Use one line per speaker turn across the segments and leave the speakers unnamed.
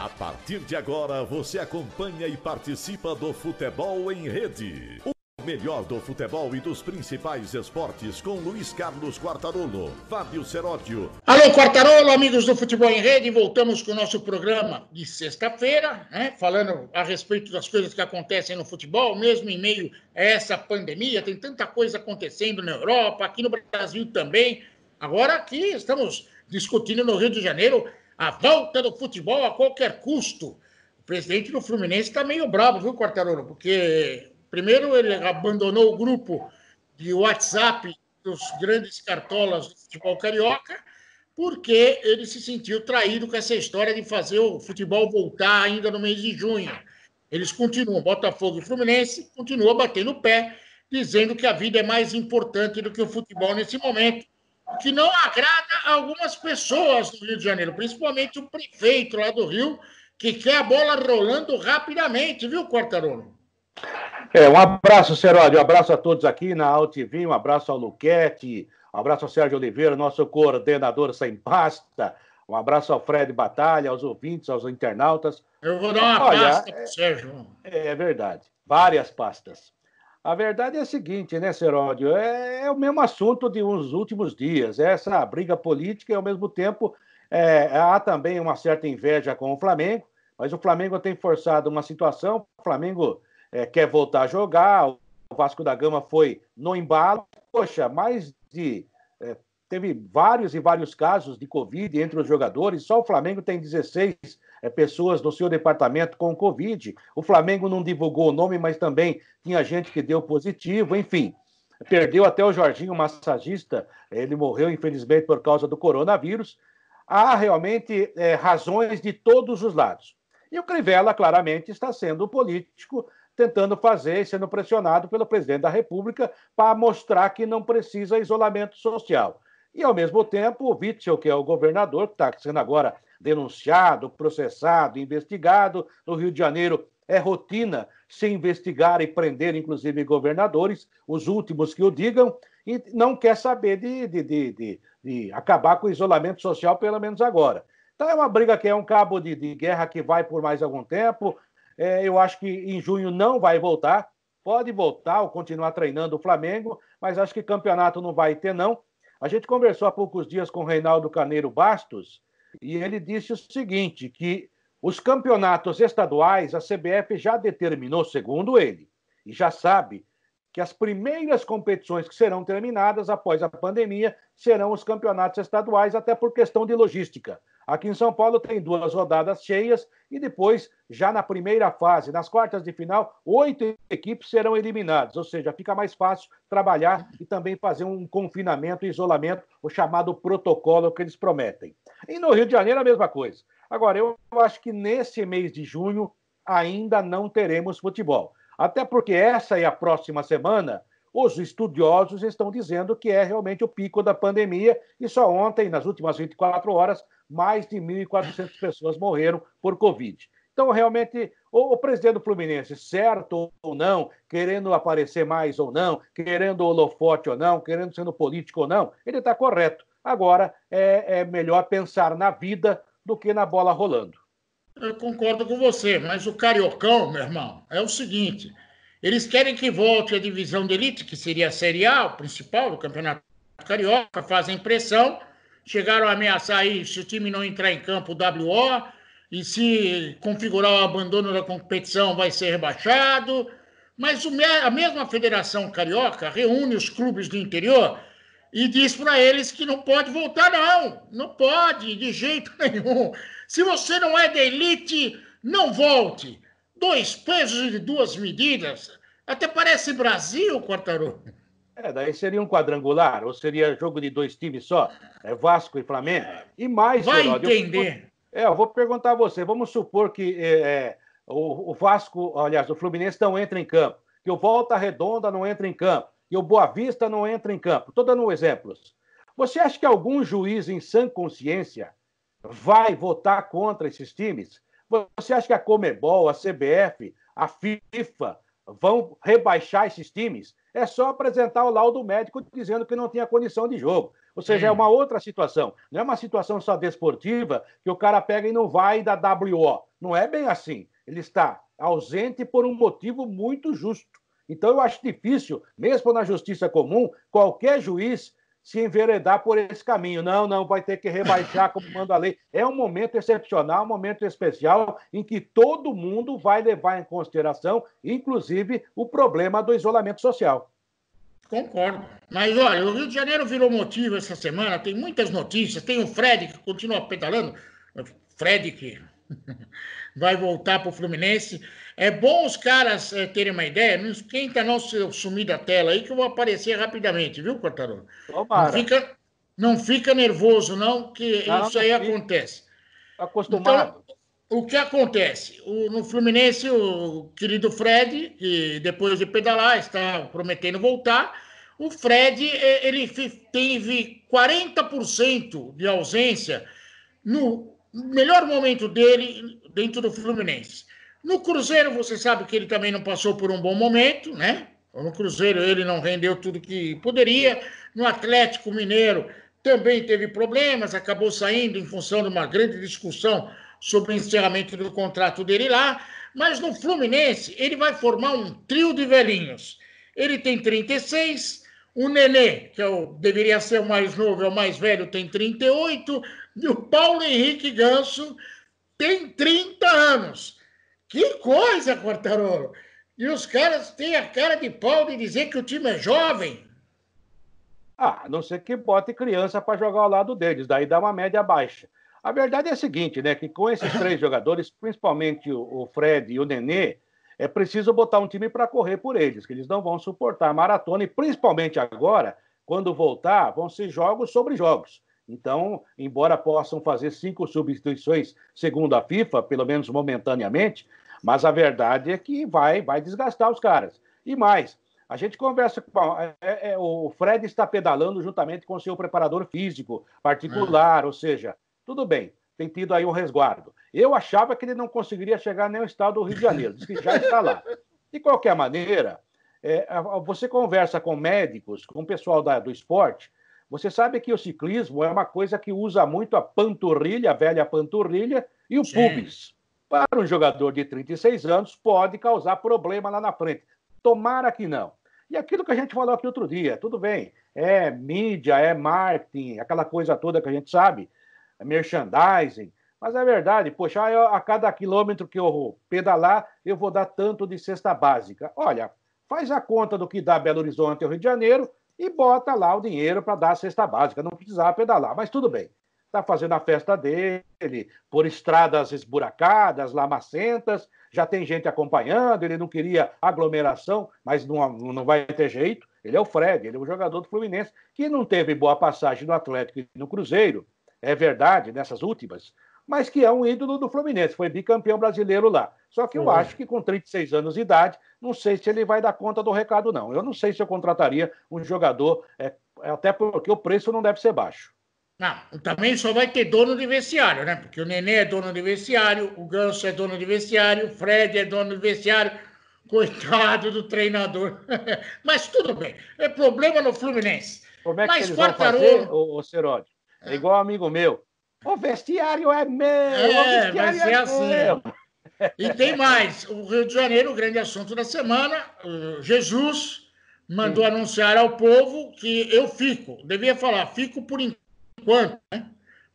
A partir de agora, você acompanha e participa do Futebol em Rede. O melhor do futebol e dos principais
esportes com Luiz Carlos Quartarolo, Fábio Seródio. Alô, Quartarolo, amigos do Futebol em Rede, voltamos com o nosso programa de sexta-feira, né? falando a respeito das coisas que acontecem no futebol, mesmo em meio a essa pandemia. Tem tanta coisa acontecendo na Europa, aqui no Brasil também. Agora aqui estamos discutindo no Rio de Janeiro a volta do futebol a qualquer custo. O presidente do Fluminense está meio bravo, viu, Quartarolo? Porque, primeiro, ele abandonou o grupo de WhatsApp dos grandes cartolas do futebol carioca, porque ele se sentiu traído com essa história de fazer o futebol voltar ainda no mês de junho. Eles continuam, Botafogo e Fluminense, continuam batendo o pé, dizendo que a vida é mais importante do que o futebol nesse momento que não agrada algumas pessoas do Rio de Janeiro, principalmente o prefeito lá do Rio, que quer a bola rolando rapidamente, viu, Quartarolo?
É, um abraço, Seródio, um abraço a todos aqui na AltV, um abraço ao Luquete, um abraço ao Sérgio Oliveira, nosso coordenador sem pasta, um abraço ao Fred Batalha, aos ouvintes, aos internautas.
Eu vou dar uma Olha, pasta para é, Sérgio.
É, é verdade, várias pastas. A verdade é a seguinte, né, Seródio? É, é o mesmo assunto de uns últimos dias. Essa briga política e, ao mesmo tempo, é, há também uma certa inveja com o Flamengo, mas o Flamengo tem forçado uma situação, o Flamengo é, quer voltar a jogar, o Vasco da Gama foi no embalo. Poxa, mais de. É, teve vários e vários casos de Covid entre os jogadores, só o Flamengo tem 16 é, pessoas no seu departamento com Covid. O Flamengo não divulgou o nome, mas também tinha gente que deu positivo, enfim. Perdeu até o Jorginho, massagista, ele morreu, infelizmente, por causa do coronavírus. Há realmente é, razões de todos os lados. E o Crivella, claramente, está sendo político, tentando fazer, e sendo pressionado pelo presidente da República para mostrar que não precisa isolamento social. E, ao mesmo tempo, o Witzel, que é o governador, que está sendo agora denunciado, processado, investigado. No Rio de Janeiro é rotina se investigar e prender, inclusive, governadores, os últimos que o digam, e não quer saber de, de, de, de, de acabar com o isolamento social, pelo menos agora. Então é uma briga que é um cabo de, de guerra que vai por mais algum tempo. É, eu acho que em junho não vai voltar. Pode voltar ou continuar treinando o Flamengo, mas acho que campeonato não vai ter, não. A gente conversou há poucos dias com o Reinaldo Caneiro Bastos, e ele disse o seguinte: que os campeonatos estaduais, a CBF já determinou, segundo ele, e já sabe, que as primeiras competições que serão terminadas após a pandemia serão os campeonatos estaduais, até por questão de logística. Aqui em São Paulo tem duas rodadas cheias e depois, já na primeira fase, nas quartas de final, oito equipes serão eliminadas. Ou seja, fica mais fácil trabalhar e também fazer um confinamento, isolamento, o chamado protocolo que eles prometem. E no Rio de Janeiro, a mesma coisa. Agora, eu acho que nesse mês de junho ainda não teremos futebol. Até porque essa e a próxima semana, os estudiosos estão dizendo que é realmente o pico da pandemia. E só ontem, nas últimas 24 horas, mais de 1.400 pessoas morreram por Covid. Então, realmente, o, presidente do Fluminense, certo ou não, querendo aparecer mais ou não, querendo holofote ou não, querendo sendo político ou não, ele está correto. Agora é, é melhor pensar na vida
do que na bola rolando. Eu concordo com você, mas o Cariocão, meu irmão, é o seguinte: eles querem que volte a divisão de elite, que seria a Série A, o principal do Campeonato Carioca, fazem pressão, chegaram a ameaçar aí se o time não entrar em campo, o WO, e se configurar o abandono da competição, vai ser rebaixado. Mas a mesma Federação Carioca reúne os clubes do interior e diz para eles que não pode voltar, não. Não pode, de jeito nenhum. Se você não é da elite, não volte. Dois pesos e duas medidas. Até parece Brasil, Quartarô. É, daí seria um
quadrangular, ou seria jogo de dois times só, é Vasco e Flamengo. E mais, Vai Herói, entender. Eu, é, eu vou perguntar a você, vamos supor que é, é, o, o Vasco, aliás, o Fluminense não entra em campo, que o Volta Redonda não entra em campo, e o Boa Vista não entra em campo. Estou dando exemplos. Você acha que algum juiz em sã consciência vai votar contra esses times? Você acha que a Comebol, a CBF, a FIFA vão rebaixar esses times? É só apresentar o laudo médico dizendo que não tinha condição de jogo. Ou seja, é hum. uma outra situação. Não é uma situação só desportiva que o cara pega e não vai da WO. Não é bem assim. Ele está ausente por um motivo muito justo. Então, eu acho difícil, mesmo na justiça comum, qualquer juiz se enveredar por esse caminho. Não, não, vai ter que rebaixar como manda a lei. É um momento excepcional, um momento especial em que todo mundo vai levar em consideração,
inclusive, o problema do isolamento social. Concordo. Mas olha, o Rio de Janeiro virou motivo essa semana, tem muitas notícias, tem o Fred que continua pedalando. Fred que vai voltar para o Fluminense. É bom os caras é, terem uma ideia. Não esquenta não se eu sumir da tela aí que eu vou aparecer rapidamente, viu, Cortarolo? Não fica, não fica nervoso não, que não, isso aí acontece. Tá acostumado. Então, o que acontece? O, no Fluminense, o querido Fred, que depois de pedalar está prometendo voltar, o Fred eh, ele teve 40% de ausência no melhor momento dele dentro do Fluminense. No Cruzeiro, você sabe que ele também não passou por um bom momento, né? Então, no Cruzeiro, ele não rendeu tudo que poderia. No Atlético Mineiro, também teve problemas, acabou saindo em função de uma grande discussão sobre o encerramento do contrato dele lá. Mas no Fluminense, ele vai formar um trio de velhinhos. Ele tem 36, o Nenê, que é o, deveria ser o mais novo, é o mais velho, tem 38, e o Paulo Henrique Ganso tem 30 anos. Que coisa, Quartarolo! E os caras têm a cara de pau de dizer que o time é jovem.
Ah, não sei que bote criança para jogar ao lado deles, daí dá uma média baixa. A verdade é a seguinte, né? Que com esses três jogadores, principalmente o Fred e o Nenê, é preciso botar um time para correr por eles, que eles não vão suportar a maratona, e principalmente agora, quando voltar, vão ser jogos sobre jogos. Então, embora possam fazer cinco substituições segundo a FIFA, pelo menos momentaneamente, mas a verdade é que vai, vai desgastar os caras. E mais, a gente conversa com é, é, o Fred está pedalando juntamente com o seu preparador físico particular, é. ou seja, tudo bem, tem tido aí um resguardo. Eu achava que ele não conseguiria chegar nem ao estado do Rio de Janeiro, diz que já está lá. De qualquer maneira, é, você conversa com médicos, com o pessoal da, do esporte, você sabe que o ciclismo é uma coisa que usa muito a panturrilha, a velha panturrilha, e o pubis. Para um jogador de 36 anos, pode causar problema lá na frente. Tomara que não. E aquilo que a gente falou aqui outro dia, tudo bem, é mídia, é marketing, aquela coisa toda que a gente sabe, é merchandising, mas é verdade, poxa, eu, a cada quilômetro que eu pedalar, eu vou dar tanto de cesta básica. Olha, faz a conta do que dá Belo Horizonte ao Rio de Janeiro, e bota lá o dinheiro para dar a cesta básica. Não precisava pedalar, mas tudo bem. Está fazendo a festa dele, por estradas esburacadas, lamacentas, já tem gente acompanhando, ele não queria aglomeração, mas não, não vai ter jeito. Ele é o Fred, ele é o jogador do Fluminense, que não teve boa passagem no Atlético e no Cruzeiro. É verdade, nessas últimas, mas que é um ídolo do Fluminense, foi bicampeão brasileiro lá. Só que eu uhum. acho que com 36 anos de idade, não sei se ele vai dar conta do recado, não. Eu não sei se eu contrataria um jogador, é, é, até porque o preço não deve ser baixo.
Não, também só vai ter dono de vestiário, né? Porque o Nenê é dono de vestiário, o Ganso é dono de vestiário, o Fred é dono de vestiário. Coitado do treinador. Mas tudo bem, é problema no Fluminense. Como é que Mas eles vão fazer,
ô, Seródio. É igual amigo meu,
o vestiário é meu! É, vai ser é, é assim. Meu. E tem mais. O Rio de Janeiro, o grande assunto da semana, Jesus mandou Sim. anunciar ao povo que eu fico. Devia falar, fico por enquanto, né?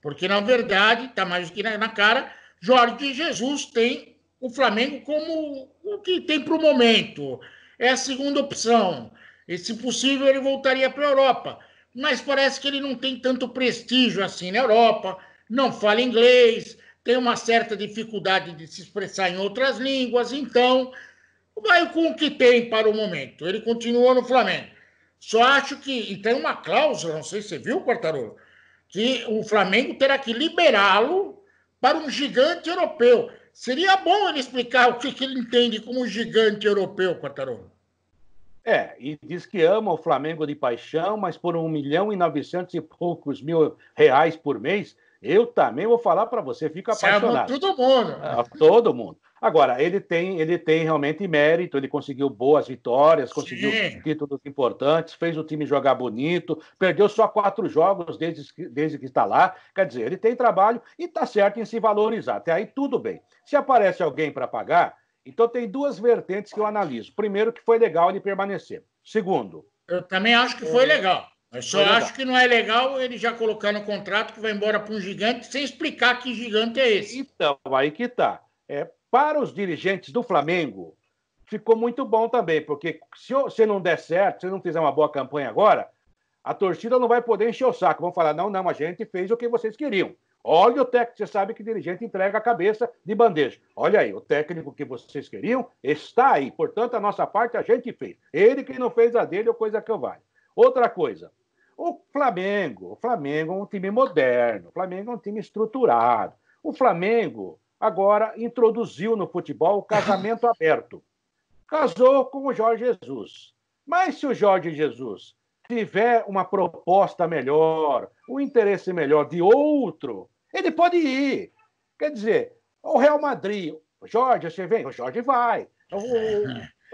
Porque, na verdade, está mais do que na cara, Jorge Jesus tem o Flamengo como o que tem para o momento. É a segunda opção. E, se possível, ele voltaria para a Europa. Mas parece que ele não tem tanto prestígio assim na Europa não fala inglês, tem uma certa dificuldade de se expressar em outras línguas, então vai com o que tem para o momento. Ele continuou no Flamengo. Só acho que. E tem uma cláusula, não sei se você viu, Quartarolo, que o Flamengo terá que liberá-lo para um gigante europeu. Seria bom ele explicar o que, que ele entende como gigante europeu, Quartarolo. É, e diz que ama o Flamengo de paixão, mas
por um milhão e novecentos e poucos mil reais por mês, eu também vou falar para você, fica apaixonado. Você todo mundo. Ah, todo mundo. Agora, ele tem, ele tem realmente mérito, ele conseguiu boas vitórias, Sim. conseguiu títulos importantes, fez o time jogar bonito, perdeu só quatro jogos desde, que, desde que está lá. Quer dizer, ele tem trabalho e está certo em se valorizar. Até aí tudo bem. Se aparece alguém para pagar, então tem duas vertentes que eu analiso. Primeiro, que foi legal ele permanecer. Segundo.
Eu também acho que foi é. legal. É eu só acho que não é legal ele já colocar no contrato que vai embora para um gigante sem explicar que gigante é esse. Então, aí que tá. É, para os dirigentes do Flamengo,
ficou muito bom também, porque se você não der certo, se não fizer uma boa campanha agora, a torcida não vai poder encher o saco. Vão falar: não, não, a gente fez o que vocês queriam. Olha o técnico, você sabe que dirigente entrega a cabeça de bandeja. Olha aí, o técnico que vocês queriam está aí. Portanto, a nossa parte a gente fez. Ele que não fez a dele ou coisa que eu vale. Outra coisa, o Flamengo, o Flamengo é um time moderno, o Flamengo é um time estruturado. O Flamengo agora introduziu no futebol o casamento aberto. Casou com o Jorge Jesus. Mas se o Jorge Jesus tiver uma proposta melhor, um interesse melhor de outro, ele pode ir. Quer dizer, o Real Madrid, o Jorge, você vem, o Jorge vai. O,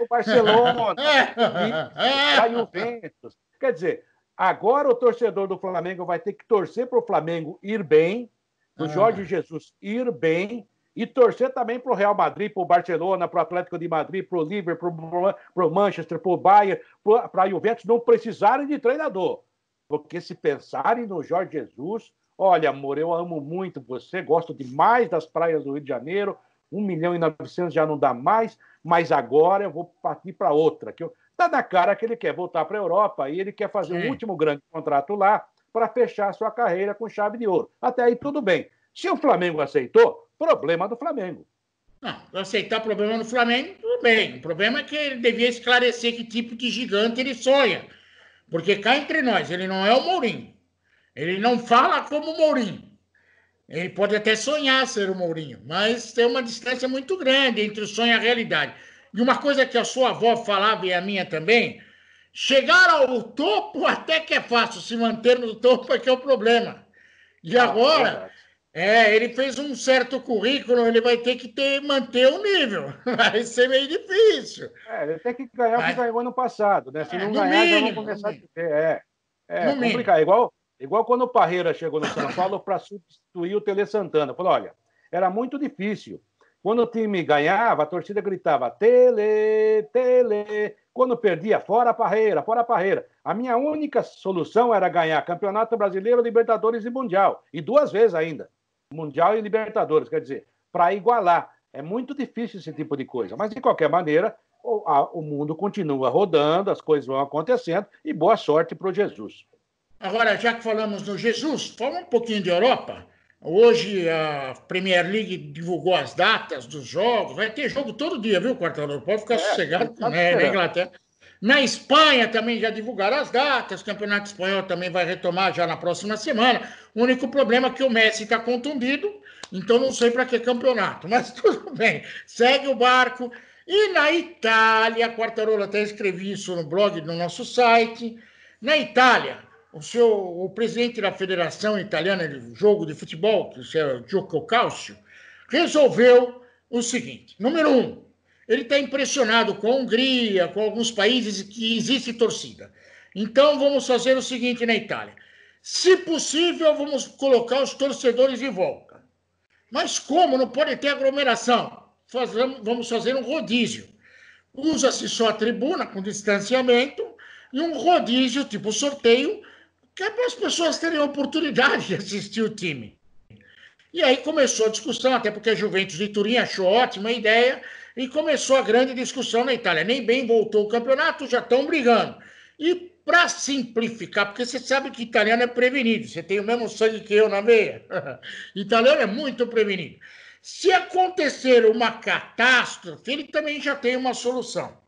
o Barcelona, o Juventus. Quer dizer, Agora o torcedor do Flamengo vai ter que torcer para o Flamengo ir bem, para o ah. Jorge Jesus ir bem, e torcer também para o Real Madrid, para o Barcelona, para o Atlético de Madrid, para o Liverpool, para o Manchester, para o Bayern, para a Juventus não precisarem de treinador. Porque se pensarem no Jorge Jesus, olha, amor, eu amo muito você, gosto demais das praias do Rio de Janeiro, 1 milhão e 900 já não dá mais, mas agora eu vou partir para outra. Que eu, Está na cara que ele quer voltar para a Europa e ele quer fazer o um último grande contrato lá para fechar sua carreira com chave de ouro. Até aí tudo bem. Se o Flamengo aceitou, problema do Flamengo.
Não, aceitar problema no Flamengo, tudo bem. O problema é que ele devia esclarecer que tipo de gigante ele sonha. Porque cá entre nós, ele não é o Mourinho. Ele não fala como o Mourinho. Ele pode até sonhar ser o Mourinho, mas tem uma distância muito grande entre o sonho e a realidade. E uma coisa que a sua avó falava e a minha também: chegar ao topo até que é fácil, se manter no topo é que é o problema. E ah, agora, é, ele fez um certo currículo, ele vai ter que ter, manter o nível. Vai ser meio difícil. É, ele tem que ganhar o que ganhou ano passado, né? Se é, não ganhar, mínimo, já vão começar a ter. É,
é complicado. É igual, igual quando o Parreira chegou no São Paulo para substituir o Tele Santana. Falou: olha, era muito difícil. Quando o time ganhava, a torcida gritava tele, tele. Quando perdia, fora a parreira, fora a parreira. A minha única solução era ganhar Campeonato Brasileiro, Libertadores e Mundial. E duas vezes ainda. Mundial e Libertadores, quer dizer, para igualar. É muito difícil esse tipo de coisa. Mas, de qualquer maneira, o, a, o mundo continua rodando, as coisas vão acontecendo e boa sorte para o Jesus.
Agora, já que falamos no Jesus, fala um pouquinho de Europa. Hoje a Premier League divulgou as datas dos jogos. Vai ter jogo todo dia, viu, Quartador? Pode ficar é, sossegado com né, na Inglaterra. Na Espanha também já divulgaram as datas, o Campeonato Espanhol também vai retomar já na próxima semana. O único problema é que o Messi está contundido, então não sei para que campeonato, mas tudo bem, segue o barco. E na Itália, Quartarola até escrevi isso no blog do nosso site. Na Itália, o seu o presidente da Federação Italiana de Jogo de Futebol, que é Gioco Calcio, resolveu o seguinte: número um, ele está impressionado com a Hungria, com alguns países que existe torcida. Então vamos fazer o seguinte na Itália: se possível, vamos colocar os torcedores de volta. Mas como não pode ter aglomeração? vamos fazer um rodízio. Usa-se só a tribuna com distanciamento e um rodízio, tipo sorteio, que é para as pessoas terem a oportunidade de assistir o time. E aí começou a discussão, até porque a Juventus de Turim achou ótima ideia, e começou a grande discussão na Itália. Nem bem voltou o campeonato, já estão brigando. E para simplificar, porque você sabe que italiano é prevenido, você tem o mesmo sangue que eu na meia. italiano é muito prevenido. Se acontecer uma catástrofe, ele também já tem uma solução.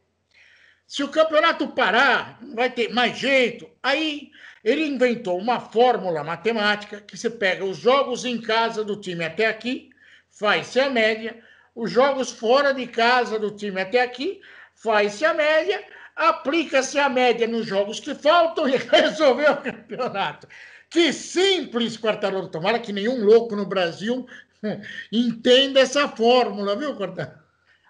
Se o campeonato parar, não vai ter mais jeito. Aí ele inventou uma fórmula matemática que se pega os jogos em casa do time até aqui, faz-se a média, os jogos fora de casa do time até aqui, faz-se a média, aplica-se a média nos jogos que faltam e resolveu o campeonato. Que simples, Quartarolo. Tomara que nenhum louco no Brasil entenda essa fórmula, viu, Quartarolo?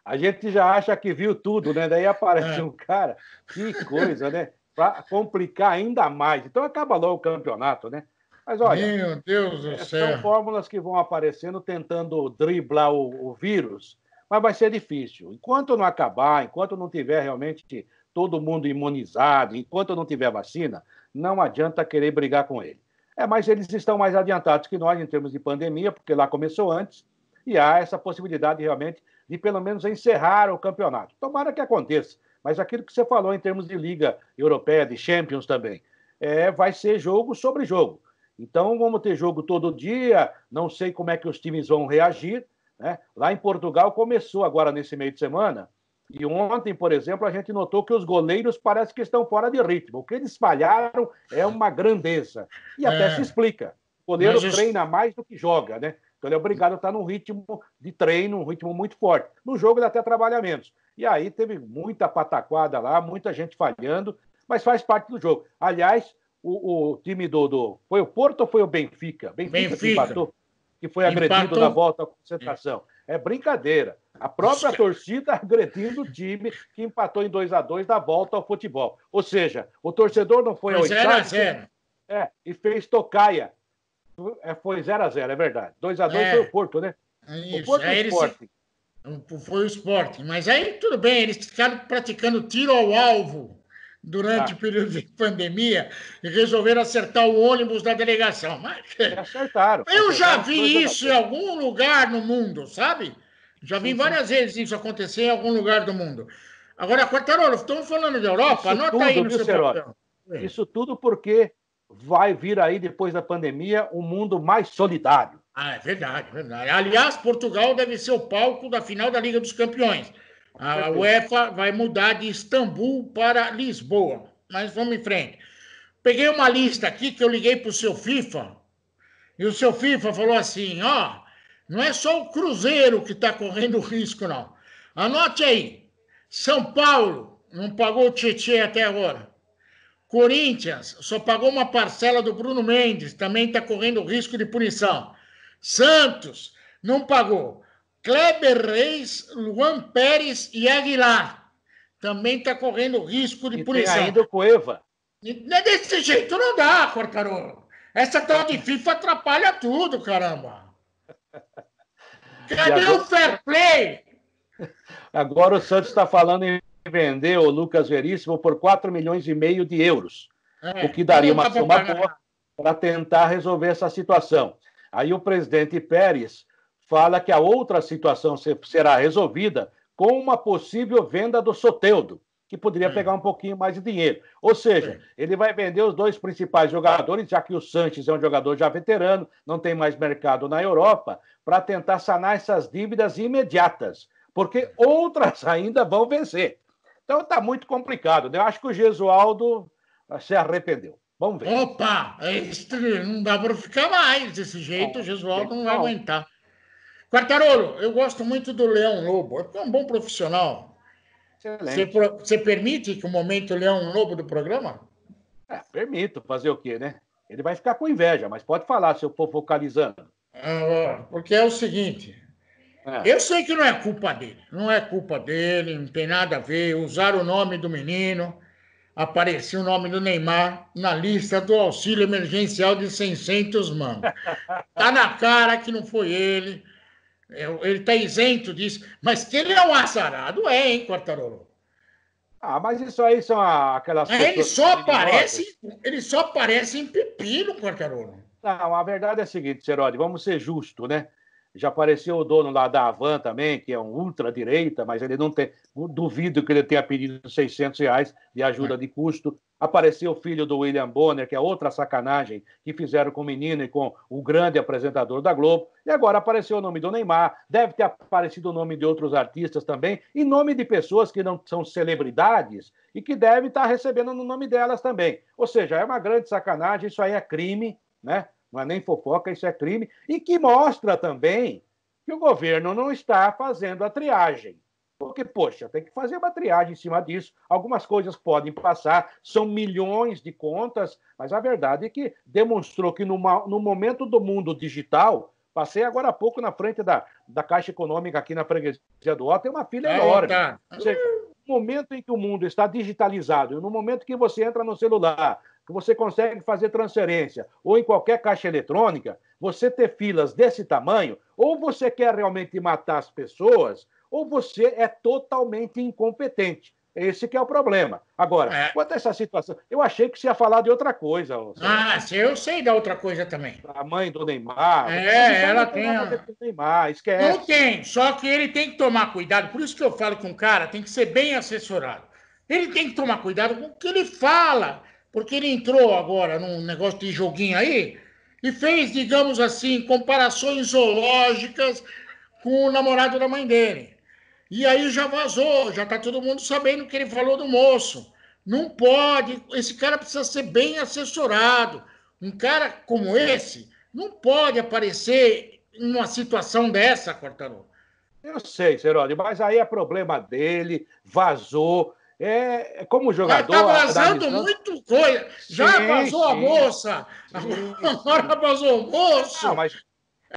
A gente já acha que viu tudo,
né? Daí aparece é. um cara. Que coisa, né? para complicar ainda mais. Então acaba logo o campeonato, né? Mas olha, Meu
Deus do é, céu. são
fórmulas que vão aparecendo tentando driblar o, o vírus, mas vai ser difícil. Enquanto não acabar, enquanto não tiver realmente todo mundo imunizado, enquanto não tiver vacina, não adianta querer brigar com ele. É, mas eles estão mais adiantados que nós em termos de pandemia, porque lá começou antes, e há essa possibilidade realmente de pelo menos encerrar o campeonato. Tomara que aconteça. Mas aquilo que você falou em termos de Liga Europeia, de Champions também, é, vai ser jogo sobre jogo. Então vamos ter jogo todo dia, não sei como é que os times vão reagir. Né? Lá em Portugal começou agora nesse meio de semana, e ontem, por exemplo, a gente notou que os goleiros parece que estão fora de ritmo. O que eles falharam é uma grandeza. E até é. se explica. O goleiro Mas treina mais do que joga, né? Então ele é obrigado a estar num ritmo de treino, um ritmo muito forte. No jogo ele até trabalha menos. E aí teve muita pataquada lá, muita gente falhando, mas faz parte do jogo. Aliás, o, o time do, do, Foi o Porto ou foi o Benfica? Benfica, Benfica. Que, empatou,
que foi empatou. agredido na volta
à concentração. É, brincadeira. A própria Nossa. torcida agredindo o time que empatou em 2 a 2 da volta ao futebol. Ou seja, o torcedor não foi, foi ao estádio. É, e fez tocaia. É, foi 0 a 0 é verdade. 2 a 2 é. foi o Porto,
né? É o Porto é Esporte. Se foi o esporte, Mas aí tudo bem, eles ficaram praticando tiro ao alvo durante ah. o período de pandemia e resolveram acertar o ônibus da delegação. Mas, acertaram. Eu já vi isso em algum lugar no mundo, sabe? Já vi sim, várias vezes isso acontecer em algum lugar do mundo. Agora, Quartarolo, estamos falando da Europa, isso anota tudo, aí no viu, seu Isso tudo porque vai vir aí, depois da
pandemia, um mundo mais solidário.
Ah, é verdade, é verdade. Aliás, Portugal deve ser o palco da final da Liga dos Campeões. A UEFA vai mudar de Istambul para Lisboa. Mas vamos em frente. Peguei uma lista aqui que eu liguei para o seu FIFA. E o seu FIFA falou assim: ó, não é só o Cruzeiro que está correndo risco, não. Anote aí: São Paulo não pagou o Tietchan até agora. Corinthians só pagou uma parcela do Bruno Mendes, também está correndo risco de punição. Santos não pagou. Kleber Reis, Luan Pérez e Aguilar também está correndo risco de e punição. Tem ainda
o Cueva.
É desse jeito não dá, Corcarolo. Essa tal de FIFA atrapalha tudo, caramba. Cadê agora... o fair play?
Agora o Santos está falando em vender o Lucas Veríssimo por 4 milhões e meio de euros,
é, o que daria uma soma boa
para tentar resolver essa situação. Aí o presidente Pérez fala que a outra situação será resolvida com uma possível venda do Soteudo, que poderia hum. pegar um pouquinho mais de dinheiro. Ou seja, Sim. ele vai vender os dois principais jogadores, já que o Sanches é um jogador já veterano, não tem mais mercado na Europa, para tentar sanar essas dívidas imediatas, porque outras ainda vão vencer. Então está muito complicado. Né? Eu acho que o Gesualdo ah, se arrependeu. Vamos ver.
Opa, este, é não dá para ficar mais desse jeito, o Gesualdo não vai aguentar. Quartarolo, eu gosto muito do Leão Lobo, é, é um bom profissional. Você, você, permite que o momento Leão Lobo do programa?
É, permito, fazer o quê,
né? Ele vai ficar com inveja, mas pode falar se eu for focalizando. Ah, porque é o seguinte, é. eu sei que não é culpa dele, não é culpa dele, não tem nada a ver, usar o nome do menino, apareceu o nome do Neymar na lista do auxílio emergencial de 600 mano. Tá na cara que não foi ele. É, ele tá isento disso. Mas que ele é um azarado, é, hein, Quartarolo?
Ah, mas isso aí são aquelas coisas. É, ele só aparece,
ele só aparece em pepino, Quartarolo.
Não, a verdade é a seguinte, Serode, vamos ser justos, né? Já apareceu o dono lá da Avan também, que é um ultradireita, mas ele não tem. Duvido que ele tenha pedido 600 reais de ajuda de custo. Apareceu o filho do William Bonner, que é outra sacanagem que fizeram com o menino e com o grande apresentador da Globo. E agora apareceu o nome do Neymar, deve ter aparecido o nome de outros artistas também, e nome de pessoas que não são celebridades e que devem estar recebendo no nome delas também. Ou seja, é uma grande sacanagem, isso aí é crime, né? não é nem fofoca, isso é crime, e que mostra também que o governo não está fazendo a triagem. Porque, poxa, tem que fazer uma triagem em cima disso. Algumas coisas podem passar, são milhões de contas, mas a verdade é que demonstrou que no momento do mundo digital, passei agora há pouco na frente da, da Caixa Econômica aqui na freguesia do Ó, tem uma fila é, enorme. Tá. Ou seja, no momento em que o mundo está digitalizado, no momento que você entra no celular, você consegue fazer transferência, ou em qualquer caixa eletrônica, você ter filas desse tamanho, ou você quer realmente matar as pessoas, ou você é totalmente incompetente. Esse que é o problema. Agora, é. quanto a essa situação, eu achei que você ia falar de outra coisa. Você...
Ah, eu sei da outra coisa também. A mãe do Neymar. É, ela tem. Neymar, esquece. Não tem, só que ele tem que tomar cuidado. Por isso que eu falo com o cara, tem que ser bem assessorado. Ele tem que tomar cuidado com o que ele fala porque ele entrou agora num negócio de joguinho aí e fez, digamos assim, comparações zoológicas com o namorado da mãe dele. E aí já vazou, já está todo mundo sabendo o que ele falou do moço. Não pode, esse cara precisa ser bem assessorado. Um cara como esse não pode aparecer em uma situação dessa, Cortaro.
Eu sei, Seródio, mas aí é problema dele, vazou. É, é, como tá jogador. Está vazando muito coisa. Já sim, vazou sim, a moça. Sim,
Agora vazou o moço. Não, mas...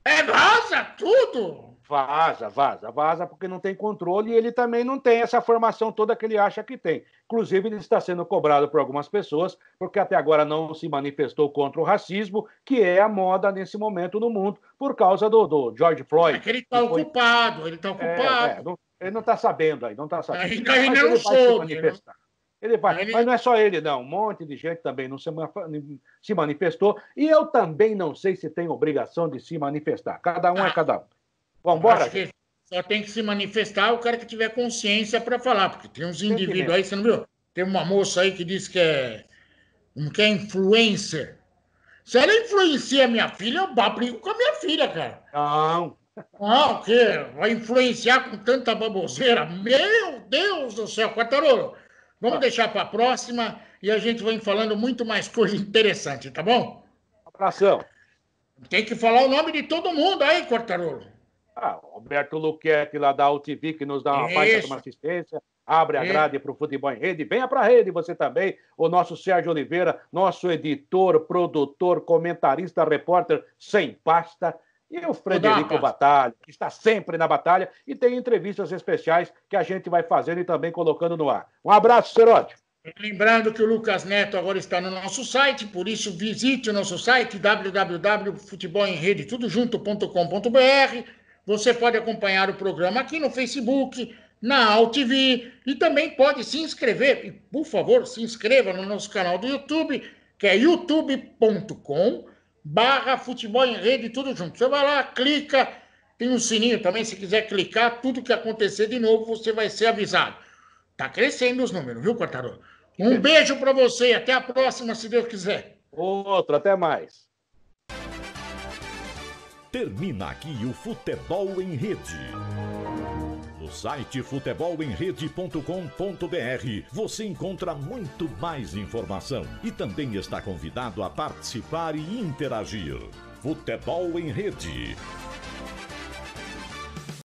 É, vaza tudo.
Vaza, vaza, vaza, porque não tem controle e ele também não tem essa formação toda que ele acha que tem. Inclusive, ele está sendo cobrado por algumas pessoas, porque até agora não se manifestou contra o racismo, que é a moda nesse momento no mundo, por causa do, do George Floyd. É que ele está ocupado, ele está é, ocupado. É, é, não, ele não está sabendo aí, não está sabendo. Ainda ele não soube, é vai se né? manifestar. Ele vai, ele... mas não é só ele, não. Um monte de gente também não se, se manifestou. E eu também não sei se tem obrigação de se manifestar. Cada um é ah. é cada um.
Vamos embora? Só tem que se manifestar o cara que tiver consciência para falar, porque tem uns indivíduos aí, você não viu? Tem uma moça aí que diz que é, que é influencer. Se ela influencia minha filha, eu brigo com a minha filha, cara. Não. Não ah, o quê? Vai influenciar com tanta baboseira? Meu Deus do céu, Quartarolo! Vamos ah. deixar para a próxima e a gente vai falando muito mais coisa interessante, tá bom? Abração. Tem que falar o nome de todo mundo aí, Quartarolo. Ah,
Roberto Luquete, lá da UTV, que nos dá uma Isso. de uma assistência, abre a grade para o futebol em rede, venha para a rede você também, o nosso Sérgio Oliveira, nosso editor, produtor, comentarista, repórter sem pasta, e o Frederico Batalha, que está sempre na batalha e tem entrevistas especiais que a gente vai fazendo e também colocando no ar. Um abraço, Seródio.
Lembrando que o Lucas Neto agora está no nosso site, por isso visite o nosso site www.futebolenredetudojunto.com.br você pode acompanhar o programa aqui no Facebook, na AltV e também pode se inscrever. E, por favor, se inscreva no nosso canal do YouTube, que é youtube.com barra futebol em rede, tudo junto. Você vai lá, clica, tem um sininho também, se quiser clicar, tudo que acontecer de novo, você vai ser avisado. Tá crescendo os números, viu, Quartarolo? Um beijo para você e até a próxima, se Deus quiser. Outro, até mais. Termina
aqui o Futebol em Rede. No site futebolemrede.com.br você encontra muito mais informação e também está convidado a participar e interagir. Futebol em Rede.